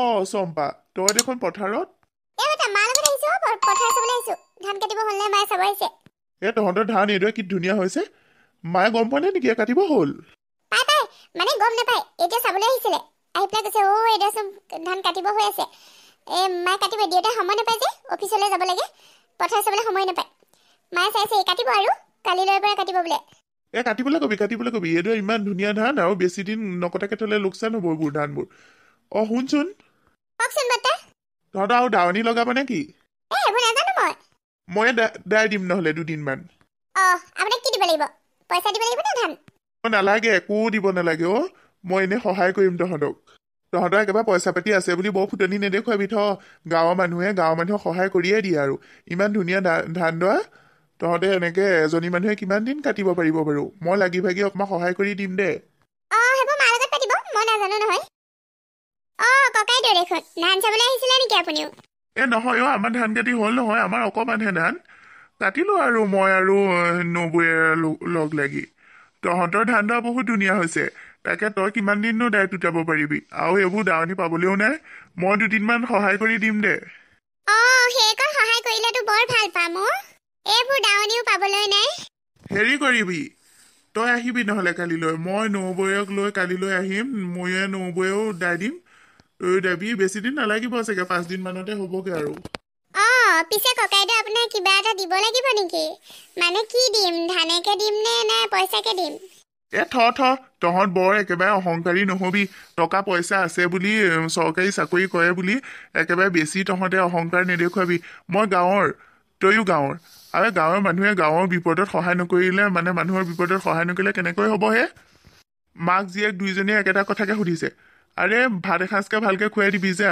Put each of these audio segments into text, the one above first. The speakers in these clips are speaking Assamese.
অ চম্পা তই দেখোন পথাৰত এই তহঁতৰ ধান এইদৰে কি ধুনীয়া হৈছে মায়ে গম পোৱা নেকি কাটিব হ'ল মানে গম নাপায় এতিয়া চাবলৈ আহিছিলে আহি পেলাই কৈছে অ' এতিয়াচোন ধান কাটিব হৈ আছে এই মায়ে কাটিব দেউতাই সময় নাপায় যে অফিচলৈ যাব লাগে পথাৰ চাবলৈ সময় নাপায় মায়ে চাইছে এই কাটিব আৰু কালিলৈ পৰা কাটিব বোলে এই কাটিবলৈ কবি কাটিবলৈ কবি এইদৰে ইমান ধুনীয়া ধান আৰু বেছিদিন নকটাকৈ থ'লে লোকচান হ'ব এইবোৰ ধানবোৰ অ শুনচোন কওকচোন বাটা তহঁতৰ আৰু দাৱনি লগাব নেকি মই দাই দিম নহলে দুদিনমান নালাগে একো দিব নালাগে অ মই এনে সহায় কৰিম তহঁতক তহঁতৰ একেবাৰে পইচা পাতি আছে বুলি বৰ ফুটনি নেদেখুৱাবি থ গাঁৱৰ মানুহে গাঁৱৰ মানুহক সহায় কৰিয়ে দিয়ে আৰু ইমান ধুনীয়া ধান দোৱা তহঁতে এনেকে এজনী মানুহে কিমান দিন কাটিব পাৰিব বাৰু মই লাগি ভাগি অকমান সহায় কৰি দিম দে অ সেইবোৰ মাৰ লগত পাতিব মই নাজানো নহয় ককাই দিয় দেখোন ধান চাবলৈ আহিছিলে নেকি আপুনিও এ নহয় অ' আমাৰ ধান কাটি হ'ল নহয় আমাৰ অকণমানহে ধান কাটিলোঁ আৰু মই আৰু নবৌৱে লগ লাগি তহঁতৰ ধান দোৱা বহুত ধুনীয়া হৈছে তাকে তই কিমান দিননো ডাইৰেক্ট উঠাব পাৰিবি আৰু সেইবোৰ দাৱনি পাবলৈও নাই মই দুদিনমান সহায় কৰি দিম দে অঁ সেইকৈ সহায় কৰিলেতো বৰ ভাল পাম অ' এইবোৰ দাৱনিও পাবলৈ নাই হেৰি কৰিবি তই আহিবি নহ'লে কালিলৈ মই নবৌৱেক লৈ কালিলৈ আহিম ময়ে নবৌৱেও দাই দিম দেৱী বেছি দিন নালাগিব চাগে পাঁচ দিন মানতে হবগে আৰু বুলি একেবাৰে বেছি তহঁতে অহংকাৰ নেদেখুৱাবি মই গাঁৱৰ তয়ো গাঁৱৰ আৰু গাঁৱৰ মানুহে গাঁৱৰ বিপদত সহায় নকৰিলে মানে মানুহৰ বিপদত সহায় নকৰিলে কেনেকৈ হ'ব হে মাক জীয়েক দুইজনীয়ে একেটা কথাকে সুধিছে আৰে ভাত এসাঁজকে ভালকে খুৱাই দিবি যে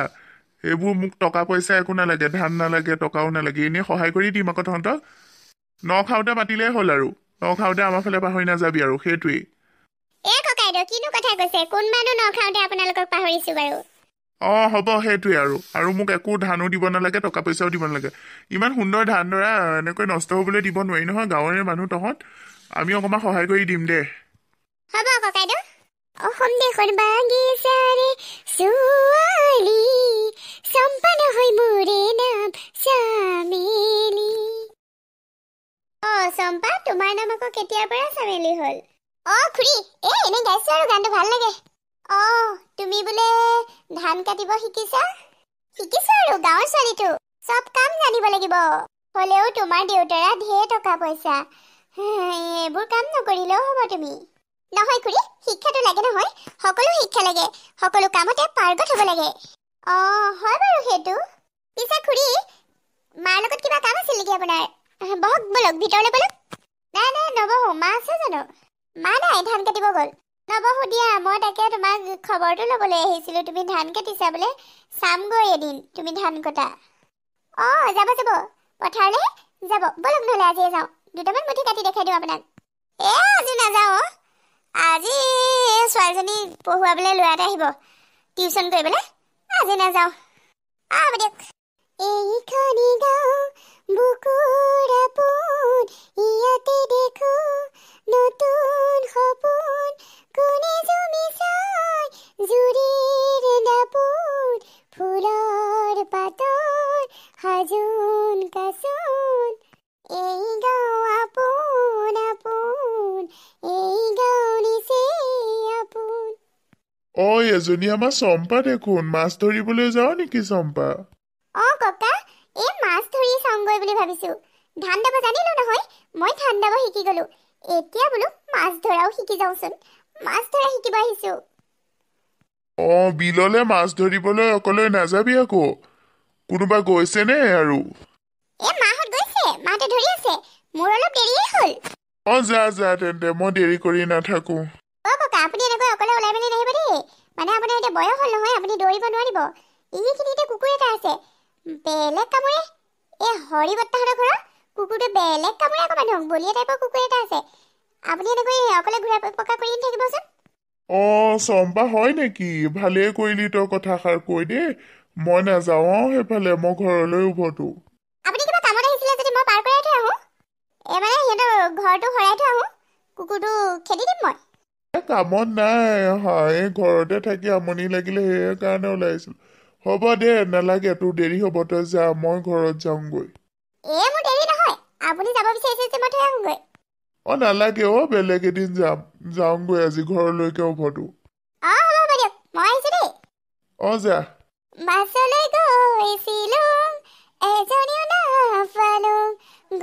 এইবোৰ মোক টকা পইচা একো নালাগে ধান নালাগে টকাও নালাগে এনেই সহায় কৰি দিম আকৌ তহঁতক ন খাওঁতে মাতিলেই হ'ল আৰু ন খাওঁতে আমাৰ ফালে পাহৰি নাযাবি আৰু সেইটোৱেই হ'ব সেইটোৱে আৰু মোক একো ধানো দিব নালাগে টকা পইচাও দিব নালাগে ইমান সুন্দৰ ধান দৰা এনেকৈ নষ্ট হ'বলৈ দিব নোৱাৰি নহয় গাঁৱৰে মানুহ তহঁত আমি অকণমান সহায় কৰি দিম দে হ'ব ককাইদেউ অসমদেশৰ বাগিচাৰে ছোৱালী চম্পান হৈ মোৰে নাম চামেলি অ চম্পা তোমাৰ নাম আকৌ কেতিয়াৰ পৰা চামেলি হ'ল অ খুৰী এই এনেই গাইছো আৰু গানটো ভাল লাগে অ তুমি বোলে ধান কাটিব শিকিছা শিকিছো আৰু গাঁৱৰ ছোৱালীটো চব কাম জানিব লাগিব হ'লেও তোমাৰ দেউতাৰা ঢেৰ টকা পইচা এইবোৰ কাম নকৰিলেও হ'ব তুমি নহয় খুৰী শিক্ষাটো লাগে নহয় সকলো শিক্ষা লাগে সকলো কামতে পাৰ্গত হ'ব লাগে অঁ হয় বাৰু সেইটো পিছে খুৰী মাৰ লগত কিবা কাম আছিল নেকি আপোনাৰ বহক বলক ভিতৰলৈ বলক নাই নাই নবহো মা আছে জানো মা নাই ধান কাটিব গ'ল নবহো দিয়া মই তাকে তোমাক খবৰটো ল'বলৈ আহিছিলোঁ তুমি ধান কাটিছা বোলে চামগৈ এদিন তুমি ধান কটা অঁ যাব যাব পথাৰলৈ যাব বলক নহ'লে আজিয়ে যাওঁ দুটামান মুঠি কাটি দেখাই দিওঁ আপোনাক এ আজি নাযাওঁ আজি ছোৱালীজনী পঢ়ুৱাবলৈ ল'ৰা এটা আহিব টিউচন কৰিবলৈ আজি নাযাওঁ এইখনি গাঁও বুকুৰ পোন ইয়াতে দেখো নতুন সপোন কোনে জুমি চাই জুৰি এজনী আমাৰ চম্পা দেখোন মাছ ধৰিবলৈ যাওঁ নেকি চম্পা অঁ ককা এই মাছ ধৰি চাওঁগৈ বুলি ভাবিছো ধান দাব জানিলো নহয় মই ধান দাব শিকি গলো এতিয়া বোলো মাছ ধৰাও শিকি যাওঁচোন মাছ ধৰা শিকিব আহিছো অঁ বিললৈ মাছ ধৰিবলৈ অকলে নাযাবি আকৌ কোনোবা গৈছেনে আৰু এই মাহঁত গৈছে মাহঁতে ধৰি আছে মোৰ অলপ দেৰিয়ে হ'ল অঁ যা যা তেন্তে মই দেৰি কৰি নাথাকো অঁ ককা আপুনি এনেকৈ অকলে ওলাই মেলি নাহিব দেই মানে আপোনাৰ এতিয়া বয়স হ'ল নহয় আপুনি দৌৰিব নোৱাৰিব এইখিনি এতিয়া কুকুৰ এটা আছে বেলেগ কামোৰে এই হৰিবত্তাহঁতৰ ঘৰৰ কুকুৰটো বেলেগ কামোৰে আকৌ মানুহক বলিয়া টাইপৰ কুকুৰ এটা আছে আপুনি এনেকৈ অকলে ঘূৰা পকা কৰি থাকিবচোন অঁ চম্পা হয় নেকি ভালেই কৰিলি তই কথাষাৰ কৈ দেই মই নাযাওঁ অঁ সেইফালে মই ঘৰলৈ উভতো আপুনি কিবা কামত আহিছিলে যদি মই পাৰ কৰাই থৈ আহোঁ এবাৰ সিহঁতৰ ঘৰটো হৰাই থৈ আহোঁ কুকুৰটো খেদি দিম মই কামত নাই হয় ঘৰতে থাকি আমনি লাগিলে সেইকাৰণে ওলাইছিলো হ'ব দে নালাগে তোৰ দেৰি হ'ব তই যা মই ঘৰত যাওঁগৈ অ নালাগে অ বেলেগ এদিন যাম যাওঁগৈ আজি ঘৰলৈকে উভতো অ যা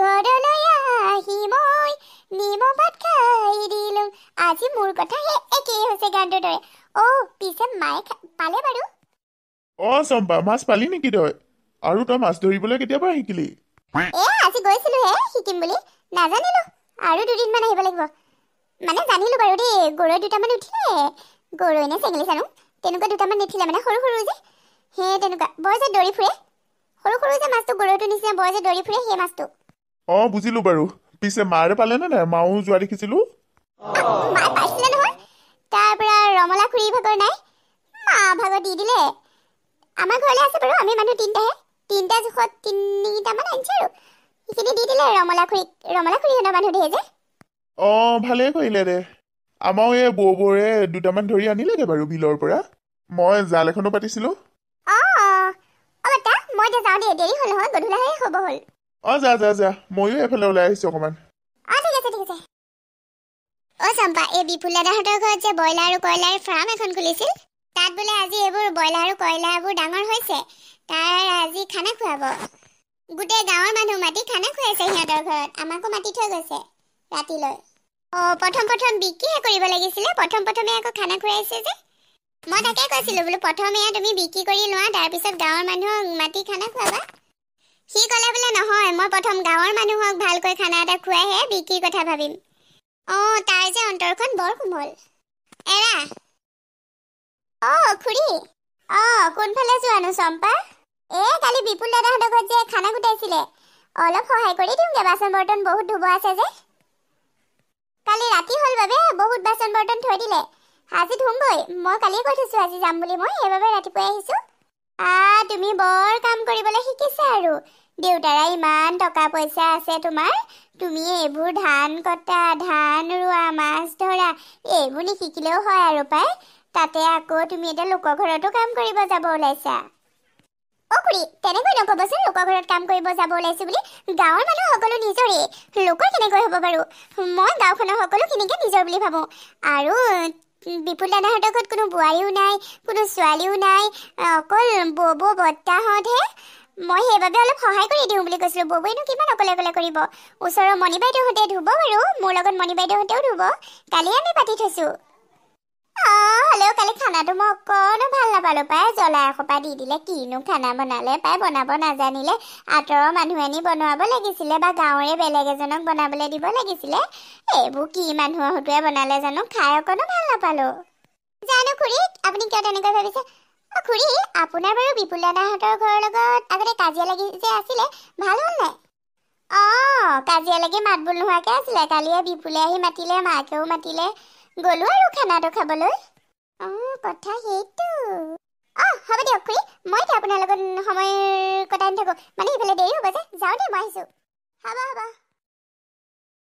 বাছলৈ আজি মোৰ কথা হে একেই হৈছে গানটো দৰে অ' পিছে মায়ে পালে বাৰু অ' চম্পা মাছ পালি নেকি তই আৰু তই মাছ ধৰিবলৈ কেতিয়াবা শিকিলি এ আজি গৈছিলো হে শিকিম বুলি নাজানিলো আৰু দুদিনমান আহিব লাগিব মানে জানিলো বাৰু দেই গৰৈ দুটামান উঠিলে গৰৈ নে চেঙেলি চাৰো তেনেকুৱা দুটামান উঠিলে মানে সৰু সৰু যে হে তেনেকুৱা বৰ যে দৌৰি ফুৰে সৰু সৰু যে মাছটো গৰৈটো নিচিনা বৰ যে দৌৰি ফুৰে সেই মাছটো অ বুজিলো বাৰু পিছে মাৰে পালে নে নাই মাও যোৱা ভাগৰ নাই মা ভাগৰ দি দিলে আমাৰ ঘৰলৈ আছে বাৰু আমি মানুহ তিনিটাহে তিনিটা জোখত তিনিটামান আনিছে আৰু সেইখিনি দি দিলে ৰমলা খুৰীক ৰমলা খুৰীহঁতৰ মানুহ দিয়ে যে অঁ ভালেই কৰিলে দে আমাৰ এই বৌবোৰে দুটামান ধৰি আনিলে দে বাৰু বিলৰ পৰা মই জাল এখনো পাতিছিলো অঁ যা যা যা ময়ো এফালে ওলাই আহিছো অকমান অ চম্পা এই বিপুল দাদাহঁতৰ ঘৰত যে ব্ৰইলাৰ আৰু কয়লাৰ ফাৰ্ম এখন খুলিছিল তাত বোলে আজি এইবোৰ ব্ৰইলাৰ আৰু কয়লাৰবোৰ ডাঙৰ হৈছে তাৰ আজি খানা খুৱাব গোটেই গাঁৱৰ মানুহ মাতি খানা খুৱাইছে সিহঁতৰ ঘৰত আমাকো মাতি থৈ গৈছে ৰাতিলৈ অ প্ৰথম প্ৰথম বিক্ৰীহে কৰিব লাগিছিলে প্ৰথম প্ৰথমে আকৌ খানা খুৱাইছে যে মই তাকে কৈছিলোঁ বোলো প্ৰথমে তুমি বিক্ৰী কৰি লোৱা তাৰপিছত গাঁৱৰ মানুহক মাতি খানা খুৱাবা সি ক'লে বোলে নহয় মই প্ৰথম গাঁৱৰ মানুহক ভালকৈ খানা এটা খুৱাইহে বিক্ৰীৰ কথা ভাবিম অঁ তাৰ যে অন্তৰখন বৰ কোমল এৰা অঁ খুৰী অঁ কোনফালে যোৱানো চম্পা এই কালি বিপুল দাদাহঁতৰ ঘৰত যে খানা গোটাইছিলে অলপ সহায় কৰি দিওঁগৈ বাচন বৰ্তন বহুত ধুব আছে যে কালি ৰাতি হ'ল বাবে বহুত বাচন বৰ্তন থৈ দিলে আজি ধুমবই মই কালিয়ে কৈ থৈছোঁ আজি যাম বুলি মই সেইবাবে ৰাতিপুৱাই আহিছোঁ আ তুমি বৰ কাম কৰিবলৈ শিকিছা আৰু দেউতাৰা ইমান টকা পইচা আছে তোমাৰ তুমি এইবোৰ ধান কটা ধান ৰোৱা মাছ ধৰা এইবোৰ নিশিকিলেও হয় আৰু পাই তাতে আকৌ তুমি এতিয়া লোকৰ ঘৰতো কাম কৰিব যাব ওলাইছা অ খুৰী তেনেকৈ নক'বচোন লোকৰ ঘৰত কাম কৰিব যাব ওলাইছো বুলি গাঁৱৰ মানুহ সকলো নিজৰেই লোকৰ কেনেকৈ হ'ব বাৰু মই গাঁওখনৰ সকলোখিনিকে নিজৰ বুলি ভাবোঁ আৰু বিপুল দাদাহঁতৰ ঘৰত কোনো বোৱাৰীও নাই কোনো ছোৱালীও নাই অকল বব বৰ্তাহঁতহে মই সেইবাবে অলপ সহায় কৰি দিওঁ বুলি কৈছিলোঁ ববুৱেনো কিমান অকলে অকলে কৰিব ওচৰৰ মণি বাইদেউহঁতে ধুব বাৰু মোৰ লগত মণি বাইদেউহঁতেও ধুব কালিয়ে আমি পাতি থৈছোঁ হলেও কালি খানাটো মই অকণো ভাল নাপালো পাই জ্বলাই এসোপা দি দিলে কিনো খানা বনালে পাই বনাব নাজানিলে আঁতৰৰ মানুহ আনি বনোৱাব লাগিছিলে বা গাঁৱৰে বেলেগ এজনক বনাবলৈ দিব লাগিছিলে এইবোৰ কি মানুহৰ হতুৱাই বনালে জানো খাই অকণো ভাল নাপালো জানো খুৰী আপুনি কিয় তেনেকৈ ভাবিছে অ খুৰী আপোনাৰ বাৰু বিপুলদাহঁতৰ ঘৰৰ লগত আগতে কাজিয়া লাগি যে আছিলে ভাল হ'লনে অঁ কাজিয়া লাগি মাত বোল নোহোৱাকৈ আছিলে কালিয়ে বিপুলে আহি মাতিলে মাকেও মাতিলে গলো আৰু খানাটো খাবলৈ অঁ কথা সেইটো অঁ হ'ব দিয়ক খুৰী মই এতিয়া আপোনাৰ লগত সময় কটাই নাথাকোঁ মানে সেইফালে দেৰি হ'ব যে যাওঁ দেই মই আহিছোঁ হ'ব হ'ব